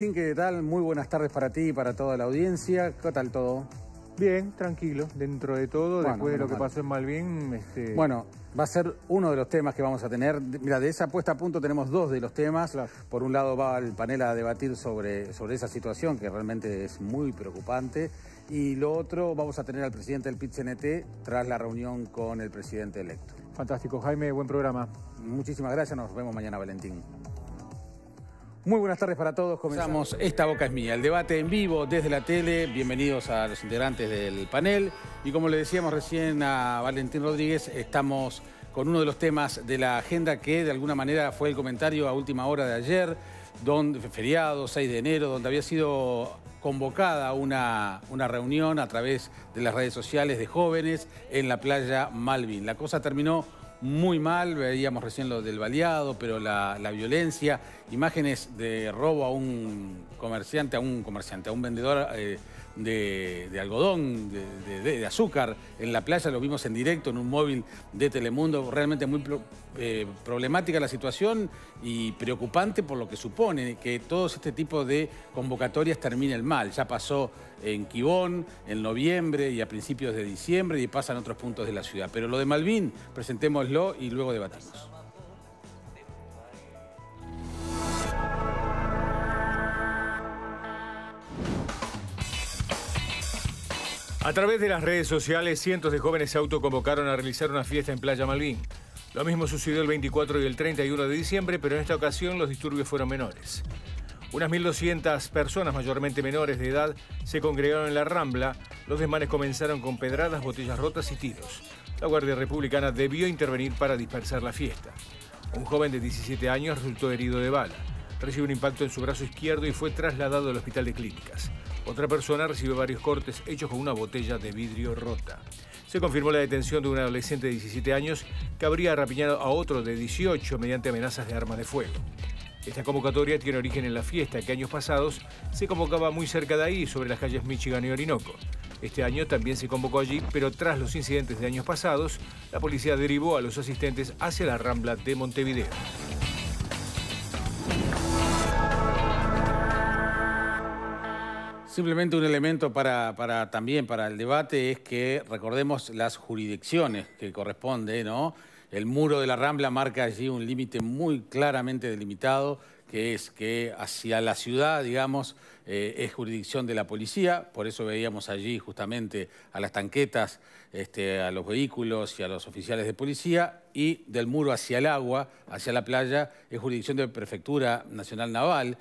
¿Qué tal? Muy buenas tardes para ti y para toda la audiencia. ¿Qué tal todo? Bien, tranquilo, dentro de todo, después de lo que pasó en Malvin. Este... Bueno, va a ser uno de los temas que vamos a tener. Mira, de esa puesta a punto tenemos dos de los temas. Por un lado va el panel a debatir sobre, sobre esa situación que realmente es muy preocupante. Y lo otro, vamos a tener al presidente del pit tras la reunión con el presidente electo. Fantástico, Jaime, buen programa. Muchísimas gracias, nos vemos mañana, Valentín. Muy buenas tardes para todos. Comenzamos Esta Boca es Mía, el debate en vivo desde la tele. Bienvenidos a los integrantes del panel. Y como le decíamos recién a Valentín Rodríguez, estamos con uno de los temas de la agenda que de alguna manera fue el comentario a última hora de ayer, donde, feriado 6 de enero, donde había sido convocada una, una reunión a través de las redes sociales de jóvenes en la playa Malvin. La cosa terminó muy mal, veíamos recién lo del baleado, pero la, violencia, imágenes de robo a un comerciante, a un comerciante, a un vendedor. Eh, de, algodón, de, azúcar en la playa, lo vimos en directo en un móvil de Telemundo, realmente muy eh, problemática la situación y preocupante por lo que supone que todo este tipo de convocatorias terminen mal. Ya pasó en Quibón, en noviembre y a principios de diciembre y pasa en otros puntos de la ciudad. Pero lo de Malvin, presentémoslo y luego debatimos. A través de las redes sociales, cientos de jóvenes se autoconvocaron a realizar una fiesta en Playa Malvin. Lo mismo sucedió el 24 y el 31 de diciembre, pero en esta ocasión los disturbios fueron menores. Unas 1.200 personas, mayormente menores de edad, se congregaron en la Rambla. Los desmanes comenzaron con pedradas, botellas rotas y tiros. La Guardia Republicana debió intervenir para dispersar la fiesta. Un joven de 17 años resultó herido de bala recibe un impacto en su brazo izquierdo y fue trasladado al hospital de clínicas. Otra persona recibe varios cortes hechos con una botella de vidrio rota. Se confirmó la detención de un adolescente de 17 años que habría rapiñado a otro de 18 mediante amenazas de arma de fuego. Esta convocatoria tiene origen en la fiesta que años pasados se convocaba muy cerca de ahí, sobre las calles Michigan y Orinoco. Este año también se convocó allí, pero tras los incidentes de años pasados, la policía derivó a los asistentes hacia la Rambla de Montevideo. Simplemente un elemento para, también para el debate es que recordemos las jurisdicciones que corresponde, ¿no? El muro de la Rambla marca allí un límite muy claramente delimitado, que es que hacia la ciudad, digamos, eh, es jurisdicción de la policía, por eso veíamos allí justamente a las tanquetas, este, a los vehículos y a los oficiales de policía, y del muro hacia el agua, hacia la playa, es jurisdicción de la Prefectura Nacional Naval,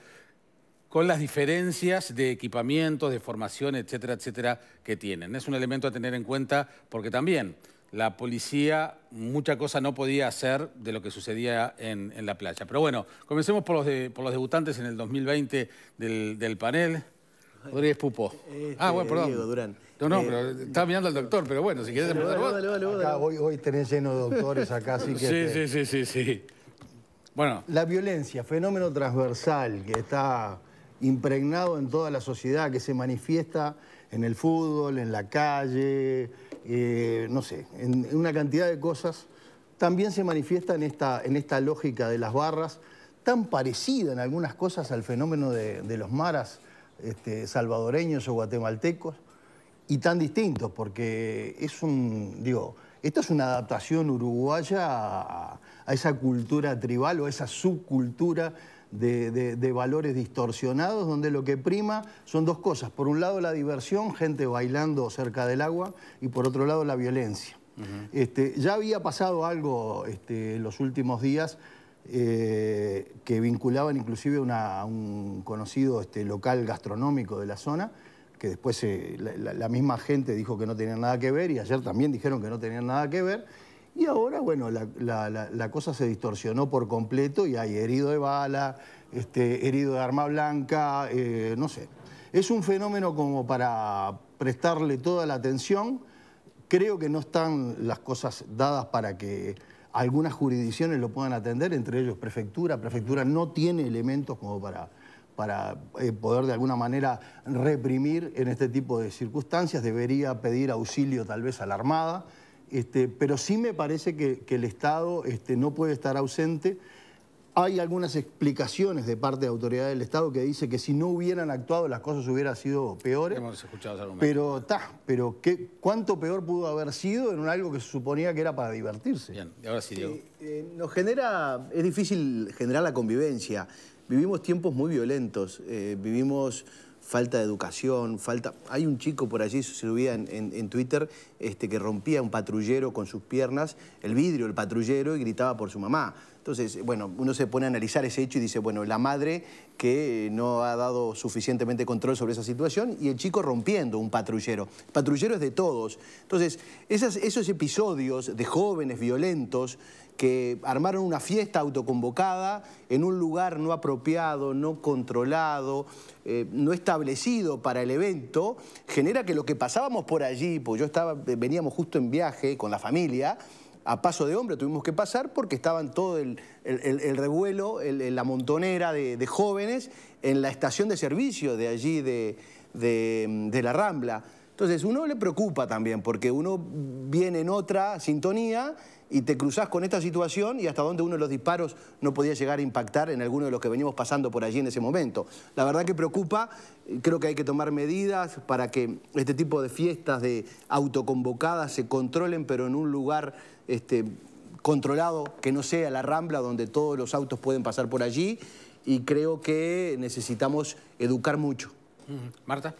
con las diferencias de equipamiento, de formación, etcétera, etcétera, que tienen. Es un elemento a tener en cuenta porque también la policía mucha cosa no podía hacer de lo que sucedía en, la playa. Pero bueno, comencemos por los, por los debutantes en el 2020 del, panel. Rodríguez Pupo. Este, ah, bueno, perdón. Durán. No, no, eh, pero estaba mirando al doctor, pero bueno, si quieres. acá, hoy, hoy tenés lleno de doctores acá, así que... sí, sí, sí, sí. Bueno. La violencia, fenómeno transversal que está impregnado en toda la sociedad, que se manifiesta en el fútbol, en la calle, eh, no sé, en, una cantidad de cosas, también se manifiesta en esta, lógica de las barras, tan parecida en algunas cosas al fenómeno de, los maras este, salvadoreños o guatemaltecos, y tan distintos, porque es un, digo, esto es una adaptación uruguaya a, a esa cultura tribal o a esa subcultura de, valores distorsionados, donde lo que prima son dos cosas. Por un lado la diversión, gente bailando cerca del agua, y por otro lado la violencia. Este, ya había pasado algo este, en los últimos días eh, que vinculaban inclusive a un conocido este, local gastronómico de la zona, que después eh, la, la misma gente dijo que no tenían nada que ver, y ayer también dijeron que no tenían nada que ver, y ahora, bueno, la, cosa se distorsionó por completo y hay herido de bala, este, herido de arma blanca, eh, no sé. Es un fenómeno como para prestarle toda la atención. Creo que no están las cosas dadas para que algunas jurisdicciones lo puedan atender, entre ellos prefectura. Prefectura no tiene elementos como para, para eh, poder de alguna manera reprimir en este tipo de circunstancias. Debería pedir auxilio tal vez a la Armada. Este, pero sí me parece que, el Estado este, no puede estar ausente. Hay algunas explicaciones de parte de autoridades del Estado que dice que si no hubieran actuado las cosas hubieran sido peores. Hemos escuchado Pero, ta, pero ¿qué, ¿cuánto peor pudo haber sido en algo que se suponía que era para divertirse? Bien, ahora sí, digo. Eh, nos genera, es difícil generar la convivencia. Vivimos tiempos muy violentos, eh, vivimos falta de educación, falta... Hay un chico por allí, se subía en, en, Twitter, este, que rompía un patrullero con sus piernas, el vidrio, el patrullero, y gritaba por su mamá. Entonces, bueno, uno se pone a analizar ese hecho y dice, bueno, la madre que eh, no ha dado suficientemente control sobre esa situación y el chico rompiendo un patrullero. patrullero es de todos. Entonces, esos episodios de jóvenes violentos que armaron una fiesta autoconvocada en un lugar no apropiado, no controlado, eh, no establecido para el evento, genera que lo que pasábamos por allí, pues yo estaba, veníamos justo en viaje con la familia, a paso de hombre tuvimos que pasar porque estaban todo el, revuelo, la montonera de, jóvenes en la estación de servicio de allí de la Rambla. Entonces, uno le preocupa también, porque uno viene en otra sintonía y te cruzas con esta situación y hasta donde uno de los disparos no podía llegar a impactar en alguno de los que venimos pasando por allí en ese momento. La verdad que preocupa, creo que hay que tomar medidas para que este tipo de fiestas de autoconvocadas se controlen, pero en un lugar este, controlado que no sea la Rambla, donde todos los autos pueden pasar por allí y creo que necesitamos educar mucho. Marta.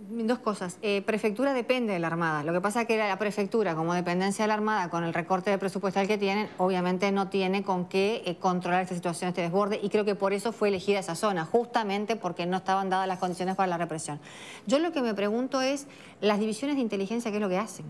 Dos cosas. Eh, prefectura depende de la Armada. Lo que pasa es que la prefectura, como dependencia de la Armada, con el recorte de presupuestal que tienen, obviamente no tiene con qué eh, controlar esta situación, este desborde, y creo que por eso fue elegida esa zona, justamente porque no estaban dadas las condiciones para la represión. Yo lo que me pregunto es, las divisiones de inteligencia qué es lo que hacen.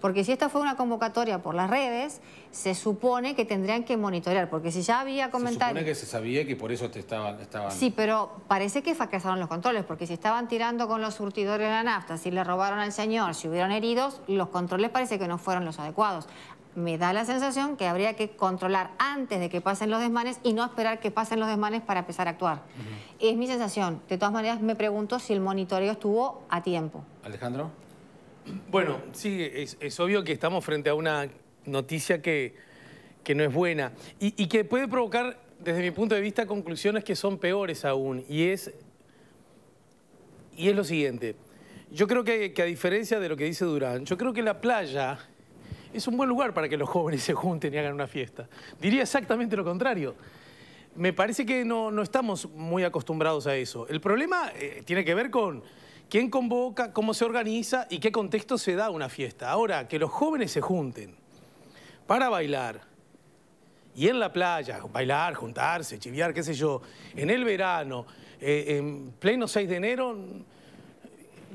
Porque si esta fue una convocatoria por las redes, se supone que tendrían que monitorear, porque si ya había comentarios... Se supone que se sabía que por eso te estaban, Sí, pero parece que fracasaron los controles, porque si estaban tirando con los surtidores de la nafta, si le robaron al señor, si hubieron heridos, los controles parece que no fueron los adecuados me da la sensación que habría que controlar antes de que pasen los desmanes y no esperar que pasen los desmanes para empezar a actuar. Es mi sensación. De todas maneras, me pregunto si el monitoreo estuvo a tiempo. Alejandro. Bueno, sí, es, obvio que estamos frente a una noticia que, que no es buena y, que puede provocar, desde mi punto de vista, conclusiones que son peores aún. Y es, y es lo siguiente. Yo creo que, a diferencia de lo que dice Durán, yo creo que la playa es un buen lugar para que los jóvenes se junten y hagan una fiesta. Diría exactamente lo contrario. Me parece que no, estamos muy acostumbrados a eso. El problema eh, tiene que ver con quién convoca, cómo se organiza y qué contexto se da una fiesta. Ahora, que los jóvenes se junten para bailar y en la playa, bailar, juntarse, chiviar, qué sé yo, en el verano, eh, en pleno 6 de enero,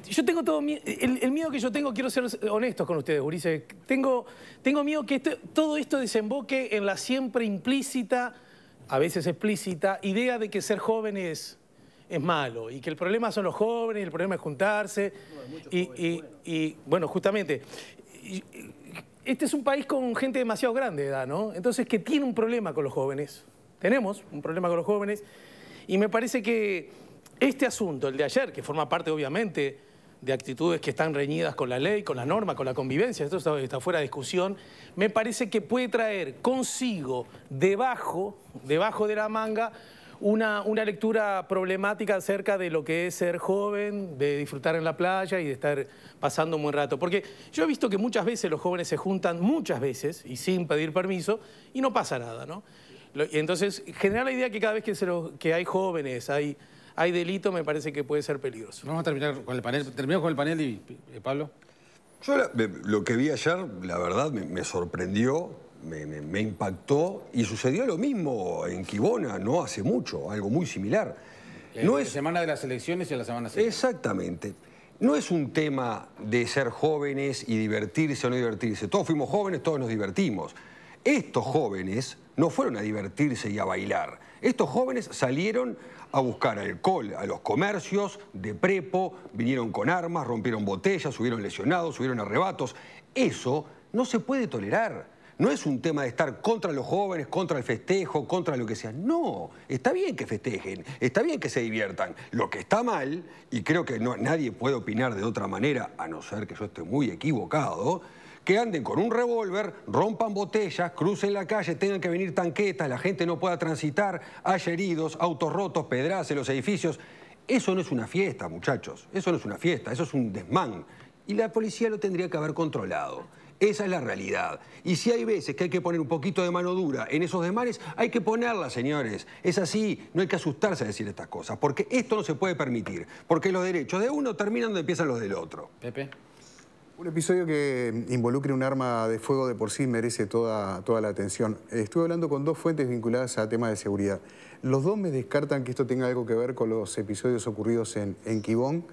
yo tengo todo el, el, miedo que yo tengo, quiero ser honestos con ustedes, Ulises, tengo, tengo miedo que este, todo esto desemboque en la siempre implícita, a veces explícita, idea de que ser joven es es malo y que el problema son los jóvenes, el problema es juntarse. y, bueno. justamente, este es un país con gente demasiado grande de edad, ¿no? Entonces, que tiene un problema con los jóvenes. Tenemos un problema con los jóvenes. Y me parece que este asunto, el de ayer, que forma parte obviamente de actitudes que están reñidas con la ley, con la norma, con la convivencia, esto está, está fuera de discusión, me parece que puede traer consigo, debajo, debajo de la manga, una, lectura problemática acerca de lo que es ser joven, de disfrutar en la playa y de estar pasando un buen rato. Porque yo he visto que muchas veces los jóvenes se juntan, muchas veces, y sin pedir permiso, y no pasa nada, ¿no? Entonces, genera la idea que cada vez que, se lo, que hay jóvenes, hay, hay delito, me parece que puede ser peligroso. Vamos a terminar con el panel. Terminamos con el panel y, eh, Pablo. Yo lo que vi ayer, la verdad, me sorprendió me, impactó y sucedió lo mismo en Quibona, no hace mucho, algo muy similar. no la es... semana de las elecciones y la semana siguiente. Exactamente. No es un tema de ser jóvenes y divertirse o no divertirse. Todos fuimos jóvenes, todos nos divertimos. Estos jóvenes no fueron a divertirse y a bailar. Estos jóvenes salieron a buscar alcohol a los comercios de prepo, vinieron con armas, rompieron botellas, subieron lesionados, subieron arrebatos. Eso no se puede tolerar. No es un tema de estar contra los jóvenes, contra el festejo, contra lo que sea. No, está bien que festejen, está bien que se diviertan. Lo que está mal, y creo que nadie puede opinar de otra manera, a no ser que yo esté muy equivocado, que anden con un revólver, rompan botellas, crucen la calle, tengan que venir tanquetas, la gente no pueda transitar, haya heridos, autos rotos, pedras en los edificios. Eso no es una fiesta, muchachos. Eso no es una fiesta, eso es un desmán. Y la policía lo tendría que haber controlado. Esa es la realidad. Y si hay veces que hay que poner un poquito de mano dura en esos demanes, hay que ponerla, señores. Es así, no hay que asustarse a decir estas cosas, porque esto no se puede permitir, porque los derechos de uno terminan donde empiezan los del otro. Pepe. Un episodio que involucre un arma de fuego de por sí merece toda, toda la atención. Estuve hablando con dos fuentes vinculadas a temas de seguridad. Los dos me descartan que esto tenga algo que ver con los episodios ocurridos en, en Quibón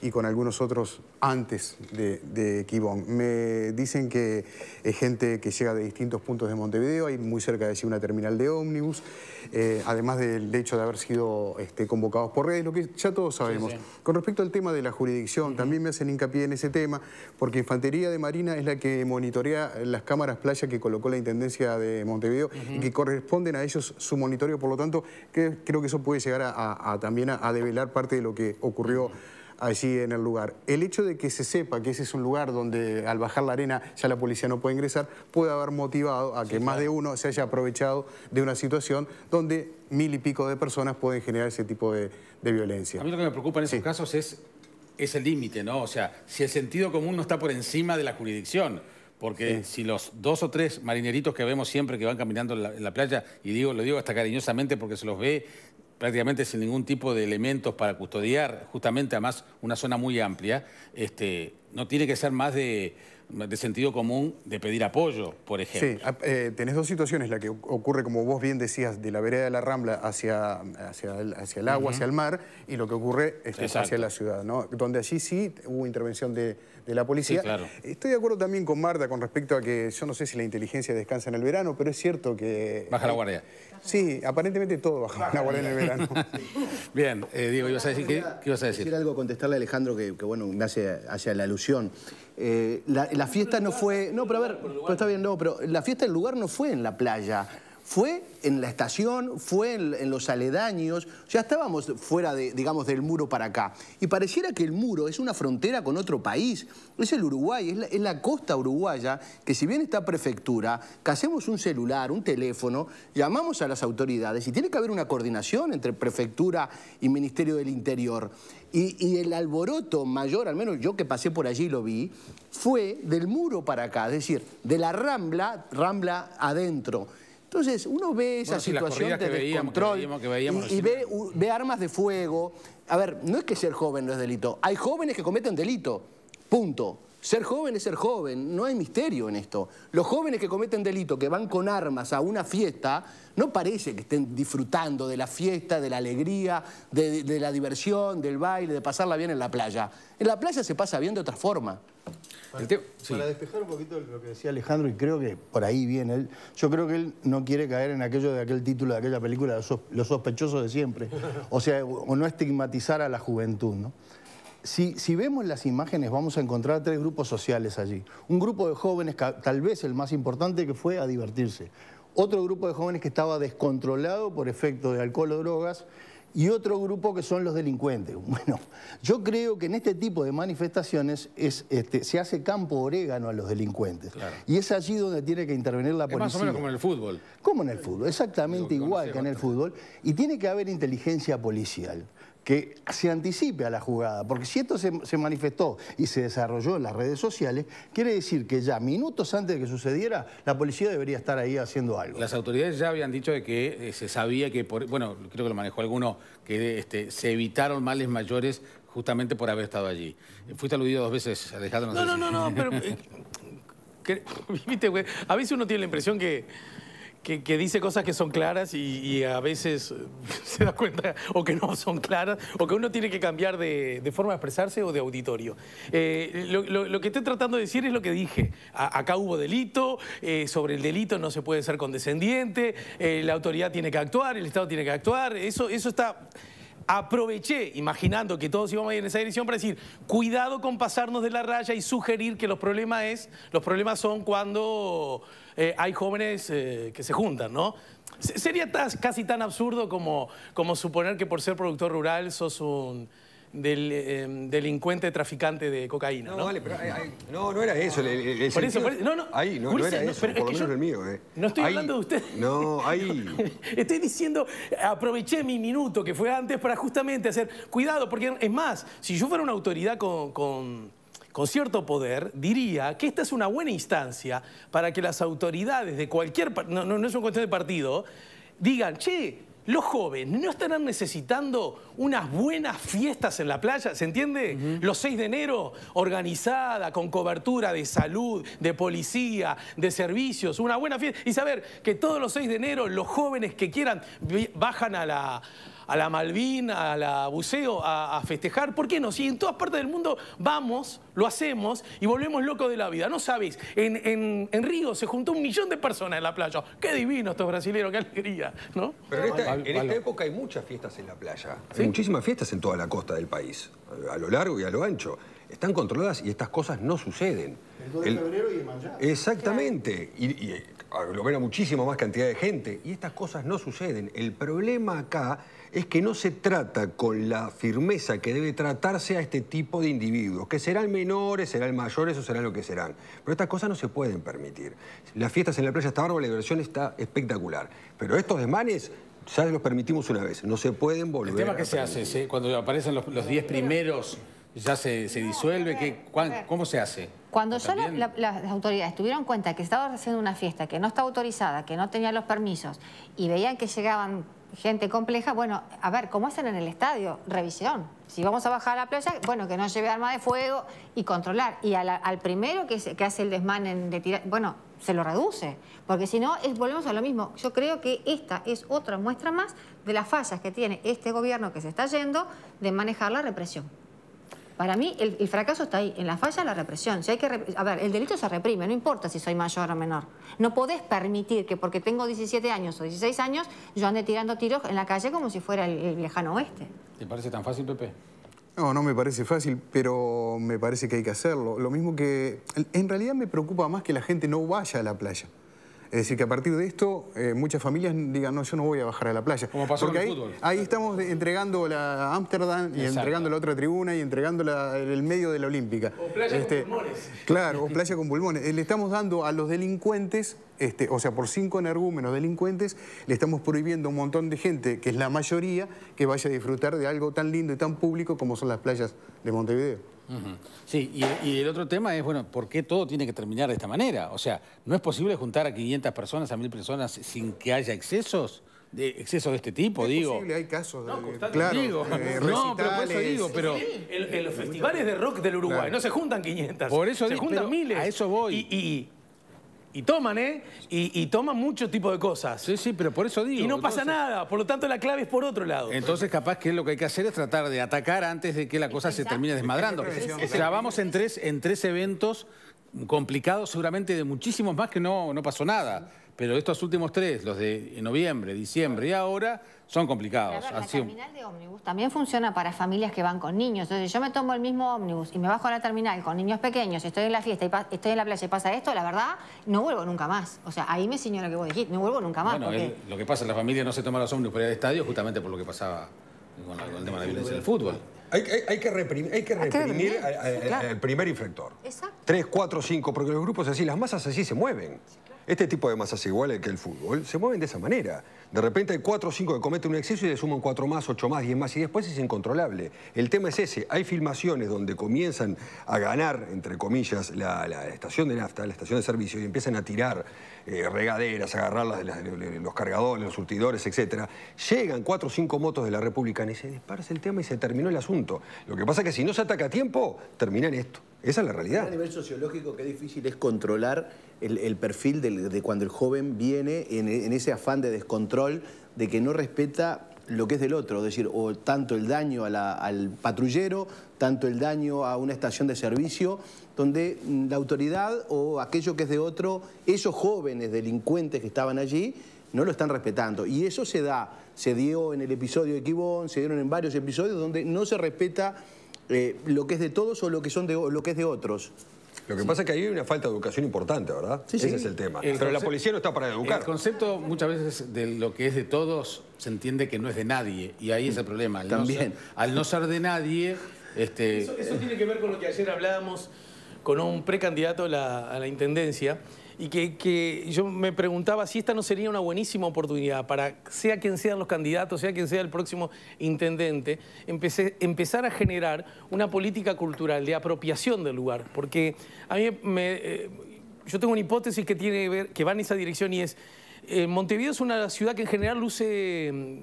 y con algunos otros antes de, de, Quibón. Me dicen que es gente que llega de distintos puntos de Montevideo, hay muy cerca de sí una terminal de ómnibus, eh, además del hecho de haber sido este, convocados por redes, lo que ya todos sabemos. Con respecto al tema de la jurisdicción, también me hacen hincapié en ese tema, porque Infantería de Marina es la que monitorea las cámaras playa que colocó la Intendencia de Montevideo y que corresponden a ellos su monitoreo, por lo tanto creo que eso puede llegar a, también a, develar parte de lo que ocurrió allí en el lugar. El hecho de que se sepa que ese es un lugar donde al bajar la arena ya la policía no puede ingresar, puede haber motivado a que más de uno se haya aprovechado de una situación donde mil y pico de personas pueden generar ese tipo de, violencia. A mí lo que me preocupa en esos casos es, es el límite, ¿no? O sea, si el sentido común no está por encima de la jurisdicción. Porque si los dos o tres marineritos que vemos siempre que van caminando en la, playa, y digo, lo digo hasta cariñosamente porque se los ve prácticamente sin ningún tipo de elementos para custodiar, justamente además una zona muy amplia, este, no tiene que ser más de de sentido común de pedir apoyo, por ejemplo. Sí, eh, tenés dos situaciones, la que ocurre, como vos bien decías, de la vereda de la Rambla hacia, hacia, el, agua, hacia el mar, y lo que ocurre es hacia la ciudad, ¿no? Donde allí sí hubo intervención de, la policía. Estoy de acuerdo también con Marta con respecto a que yo no sé si la inteligencia descansa en el verano, pero es cierto que... Baja la eh, guardia. Sí, aparentemente todo baja, la guardia en el verano. Bien, eh, Diego, ¿ibas a decir qué? ibas a decir? Quiero algo contestarle a Alejandro que, bueno, me hace, la alusión. Eh, la, la, fiesta no fue... No, pero a ver, está bien, no, pero la fiesta del lugar no fue en la playa fue en la estación, fue en, los aledaños, ya estábamos fuera, digamos, del muro para acá. Y pareciera que el muro es una frontera con otro país, es el Uruguay, es la, costa uruguaya, que si bien está prefectura, que hacemos un celular, un teléfono, llamamos a las autoridades y tiene que haber una coordinación entre prefectura y Ministerio del Interior. Y, el alboroto mayor, al menos yo que pasé por allí lo vi, fue del muro para acá, es decir, de la Rambla, Rambla adentro. Entonces, uno ve esa situación de descontrol y, ve, ve, armas de fuego. A ver, no es que ser joven no es delito. Hay jóvenes que cometen delito, punto. Ser joven es ser joven, no hay misterio en esto. Los jóvenes que cometen delito, que van con armas a una fiesta, no parece que estén disfrutando de la fiesta, de la alegría, de, la diversión, del baile, de pasarla bien en la playa. En la playa se pasa bien de otra forma. Para, despejar un poquito lo que decía Alejandro, y creo que por ahí viene él, yo creo que él no quiere caer en aquello de aquel título de aquella película, Los sospechosos de siempre, o sea, o no estigmatizar a la juventud, ¿no? Si, vemos las imágenes vamos a encontrar tres grupos sociales allí. Un grupo de jóvenes, tal vez el más importante, que fue a divertirse. Otro grupo de jóvenes que estaba descontrolado por efecto de alcohol o drogas. Y otro grupo que son los delincuentes. Bueno, yo creo que en este tipo de manifestaciones este, se hace campo orégano a los delincuentes. Y es allí donde tiene que intervenir la policía. más o menos como en el fútbol. Como en el fútbol, exactamente igual que en el fútbol. Y tiene que haber inteligencia policial que se anticipe a la jugada, porque si esto se, manifestó y se desarrolló en las redes sociales, quiere decir que ya minutos antes de que sucediera, la policía debería estar ahí haciendo algo. Las autoridades ya habían dicho de que eh, se sabía que, por, bueno, creo que lo manejó alguno, que este, se evitaron males mayores justamente por haber estado allí. Eh, fuiste aludido dos veces, Alejandro. No, no, no, no, no pero... Eh, a veces uno tiene la impresión que que, dice cosas que son claras y, a veces eh, se da cuenta o que no son claras o que uno tiene que cambiar de, forma de expresarse o de auditorio. Eh, lo, que estoy tratando de decir es lo que dije. acá hubo delito, eh, sobre el delito no se puede ser condescendiente, la autoridad tiene que actuar, el Estado tiene que actuar, eso, eso está aproveché, imaginando que todos íbamos a ir en esa dirección, para decir, cuidado con pasarnos de la raya y sugerir que los problemas, es, los problemas son cuando eh, hay jóvenes eh, que se juntan, ¿no? Sería casi tan absurdo como, como suponer que por ser productor rural sos un del em, delincuente traficante de cocaína. No, ¿no? vale, pero no, no era eso. El, por, eso, por no, no. Ahí, no, era eso, por lo menos el mío. Eh. No estoy hablando de usted. No, ahí. estoy diciendo, aproveché mi minuto que fue antes para justamente hacer, cuidado, porque es más, si yo fuera una autoridad con, con cierto poder, diría que esta es una buena instancia para que las autoridades de cualquier... No, no es una cuestión de partido, digan, che, los jóvenes no estarán necesitando unas buenas fiestas en la playa, ¿se entiende? Los 6 de enero, organizada, con cobertura de salud, de policía, de servicios, una buena fiesta. Y saber que todos los 6 de enero los jóvenes que quieran bajan a la a la Malvin, a la Buceo, a, festejar. ¿Por qué no? Si en todas partes del mundo vamos, lo hacemos y volvemos locos de la vida. No sabéis, en, Río se juntó un millón de personas en la playa. Qué divino estos brasileños, qué alegría, ¿no? Pero en esta, época hay muchas fiestas en la playa. Hay muchísimas fiestas en toda la costa del país, a lo largo y a lo ancho. Están controladas y estas cosas no suceden. El 2 de febrero y el mañana... Exactamente. Y, y aglomera muchísima más cantidad de gente. Y estas cosas no suceden. El problema acá es que no se trata con la firmeza que debe tratarse a este tipo de individuos, que serán menores, serán mayores o serán lo que serán. Pero estas cosas no se pueden permitir. Las fiestas en la playa está la diversión está espectacular. Pero estos desmanes ya los permitimos una vez, no se pueden volver. ¿El tema que se hace? Cuando aparecen los 10 primeros, ¿ya se, disuelve? ¿Qué, ¿Cómo se hace? Cuando ya las autoridades tuvieron cuenta que estaba haciendo una fiesta que no estaba autorizada, que no tenía los permisos, y veían que llegaban gente compleja, bueno, a ver, ¿cómo hacen en el estadio? Revisión. Si vamos a bajar a la playa, bueno, que no lleve arma de fuego y controlar. Y al primero que, hace el desmán en, de tirar, bueno, se lo reduce. Porque si no, es, volvemos a lo mismo. Yo creo que esta es otra muestra más de las fallas que tiene este gobierno que se está yendo de manejar la represión. Para mí el, fracaso está ahí, en la falla, la represión. Si hay que a ver, el delito se reprime, no importa si soy mayor o menor. No podés permitir que porque tengo 17 años o 16 años yo ande tirando tiros en la calle como si fuera el, el lejano oeste. ¿Te parece tan fácil, Pepe? No, no me parece fácil, pero me parece que hay que hacerlo. Lo mismo que... En realidad me preocupa más que la gente no vaya a la playa. Es decir, que a partir de esto, eh, muchas familias digan, no, yo no voy a bajar a la playa. Como pasó en ahí, fútbol. ahí estamos entregando la Ámsterdam y entregando la otra tribuna y entregando el medio de la Olímpica. O playa con este, pulmones. Claro, o playa con pulmones. Eh, le estamos dando a los delincuentes, este, o sea, por cinco energúmenos delincuentes, le estamos prohibiendo a un montón de gente, que es la mayoría, que vaya a disfrutar de algo tan lindo y tan público como son las playas de Montevideo. Sí, y, el otro tema es, bueno, ¿por qué todo tiene que terminar de esta manera? O sea, ¿no es posible juntar a 500 personas, a 1.000 personas sin que haya excesos? de de este tipo, es digo. Posible, hay casos claro, eh, no, pero por eso digo, pero en, los festivales de rock del Uruguay no se juntan 500, por eso se juntan miles. A eso voy. y, y toman, ¿eh? Y, toman mucho tipo de cosas. Sí, sí, pero por eso digo. Y no pasa nada, por lo tanto la clave es por otro lado. Entonces capaz que lo que hay que hacer es tratar de atacar antes de que la cosa se termine desmadrando. O vamos en tres, en tres eventos complicados seguramente de muchísimos más que no, no pasó nada. Pero estos últimos tres, los de noviembre, diciembre y ahora, son complicados. la terminal de ómnibus también funciona para familias que van con niños. Entonces, yo me tomo el mismo ómnibus y me bajo a la terminal con niños pequeños, estoy en la fiesta y estoy en la playa y pasa esto, la verdad, no vuelvo nunca más. O sea, ahí me señora lo que vos dijiste, no vuelvo nunca más. Bueno, lo que pasa, la familia no se toma los ómnibus para ir al estadio justamente por lo que pasaba con, el tema de la violencia del fútbol. Hay, que reprimir, hay que reprimir al primer infractor. Exacto. Tres, cuatro, cinco, porque los grupos así, las masas así se mueven. Este tipo de masas iguales que el fútbol se mueven de esa manera. De repente hay cuatro o cinco que cometen un exceso y le suman cuatro más, ocho más, diez más y después es incontrolable. El tema es ese. Hay filmaciones donde comienzan a ganar, entre comillas, la, la estación de nafta, la estación de servicio y empiezan a tirar eh, regaderas, agarrarlas de, los cargadores, los surtidores, etc. Llegan cuatro o cinco motos de la República y se dispara el tema y se terminó el asunto. Lo que pasa es que si no se ataca a tiempo, termina en esto. Esa es la realidad. A nivel sociológico, qué difícil es controlar el, perfil de cuando el joven viene en ese afán de descontrol, de que no respeta lo que es del otro, es decir, o tanto el daño al patrullero, tanto el daño a una estación de servicio, donde mm, la autoridad o aquello que es de otro, esos jóvenes delincuentes que estaban allí, no lo están respetando. Y eso se da, se dio en el episodio de Quibón, se dieron en varios episodios donde no se respeta eh, lo que es de todos o lo que, son de, lo que es de otros. Lo que pasa es que ahí hay una falta de educación importante, ¿verdad? Sí, Ese es el tema. Pero la policía no está para educar. El concepto muchas veces de lo que es de todos se entiende que no es de nadie. Y ahí es el problema. También. al no ser de nadie... Este... Eso, tiene que ver con lo que ayer hablábamos con un precandidato a la Intendencia y que, yo me preguntaba si esta no sería una buenísima oportunidad para, sea quien sean los candidatos, sea quien sea el próximo intendente, empezar a generar una política cultural de apropiación del lugar. Porque a mí me, eh, yo tengo una hipótesis que, tiene que, ver, que va en esa dirección y es, eh, Montevideo es una ciudad que en general luce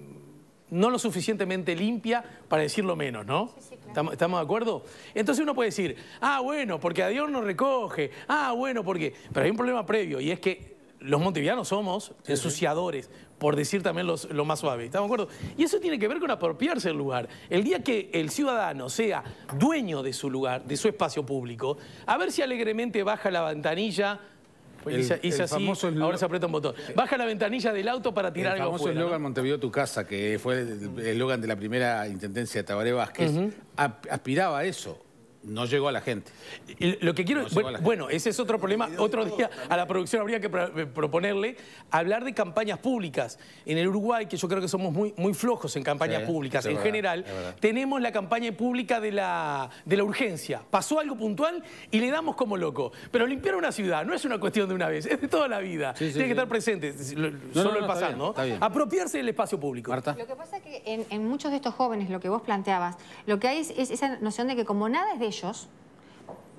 no lo suficientemente limpia para decirlo menos, ¿no? Sí, ¿Estamos, de acuerdo? Entonces uno puede decir, ah, bueno, porque a Dios nos recoge, ah, bueno, porque... Pero hay un problema previo y es que los montevianos somos ensuciadores, por decir también lo más suave, ¿estamos de acuerdo? Y eso tiene que ver con apropiarse el lugar. El día que el ciudadano sea dueño de su lugar, de su espacio público, a ver si alegremente baja la ventanilla y pues se, ahora se aprieta un botón. Baja la ventanilla del auto para tirar el algo famoso eslogan Montevideo tu casa, que fue el eslogan de la primera intendencia de Tabaré Vázquez, aspiraba a eso. No llegó a la gente. Lo que quiero... bueno, ese es otro problema. Otro día a la producción habría que eh, proponerle hablar de campañas públicas. En el Uruguay, que yo creo que somos muy, muy flojos en campañas públicas, en general, tenemos la campaña pública de la, de la urgencia. Pasó algo puntual y le damos como loco. Pero limpiar una ciudad no es una cuestión de una vez, es de toda la vida. Tiene que estar presente, solo el pasado. Apropiarse del espacio público. Lo que pasa es que en, muchos de estos jóvenes, lo que vos planteabas, lo que hay es, es esa noción de que como nada es de ellos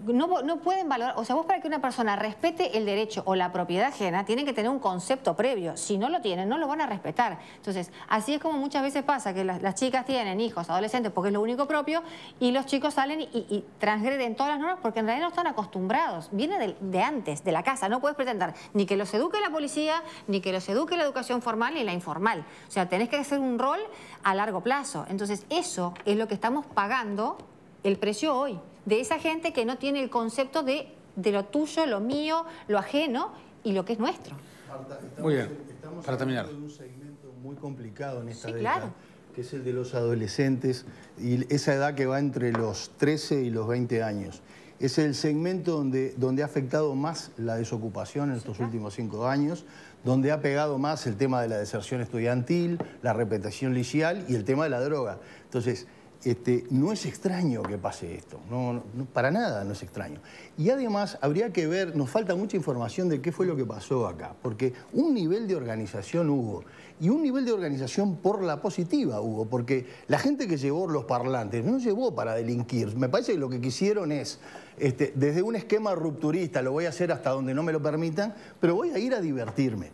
no, pueden valorar, o sea, vos para que una persona respete el derecho o la propiedad ajena, tienen que tener un concepto previo. Si no lo tienen, no lo van a respetar. Entonces, así es como muchas veces pasa, que las, chicas tienen hijos, adolescentes, porque es lo único propio, y los chicos salen y, transgreden todas las normas porque en realidad no están acostumbrados. Viene de, de, antes, de la casa. No puedes pretender ni que los eduque la policía, ni que los eduque la educación formal ni la informal. O sea, tenés que hacer un rol a largo plazo. Entonces, eso es lo que estamos pagando el precio hoy, de esa gente que no tiene el concepto de, lo tuyo, lo mío, lo ajeno y lo que es nuestro. estamos, muy bien, estamos para terminar. En un segmento muy complicado en esta década, que es el de los adolescentes y esa edad que va entre los 13 y los 20 años. Es el segmento donde, donde ha afectado más la desocupación en estos últimos cinco años, donde ha pegado más el tema de la deserción estudiantil, la repetición lisial y el tema de la droga. Entonces, este, no es extraño que pase esto, no, para nada no es extraño. Y además habría que ver, nos falta mucha información de qué fue lo que pasó acá, porque un nivel de organización hubo, y un nivel de organización por la positiva hubo, porque la gente que llevó los parlantes no llevó para delinquir, me parece que lo que quisieron es, este, desde un esquema rupturista, lo voy a hacer hasta donde no me lo permitan, pero voy a ir a divertirme.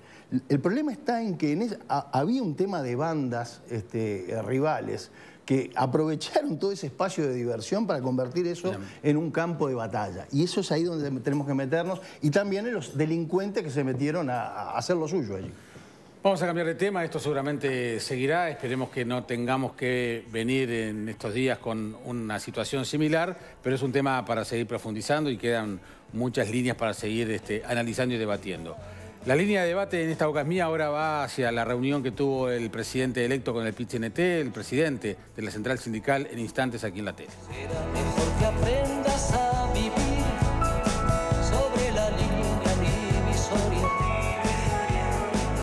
El problema está en que había un tema de bandas este, rivales, que aprovecharon todo ese espacio de diversión para convertir eso en un campo de batalla. Y eso es ahí donde tenemos que meternos y también en los delincuentes que se metieron a, hacer lo suyo allí. Vamos a cambiar de tema, esto seguramente seguirá, esperemos que no tengamos que venir en estos días con una situación similar, pero es un tema para seguir profundizando y quedan muchas líneas para seguir este, analizando y debatiendo. La línea de debate en esta boca mía ahora va hacia la reunión que tuvo el presidente electo con el nt el presidente de la central sindical en instantes aquí en la tele.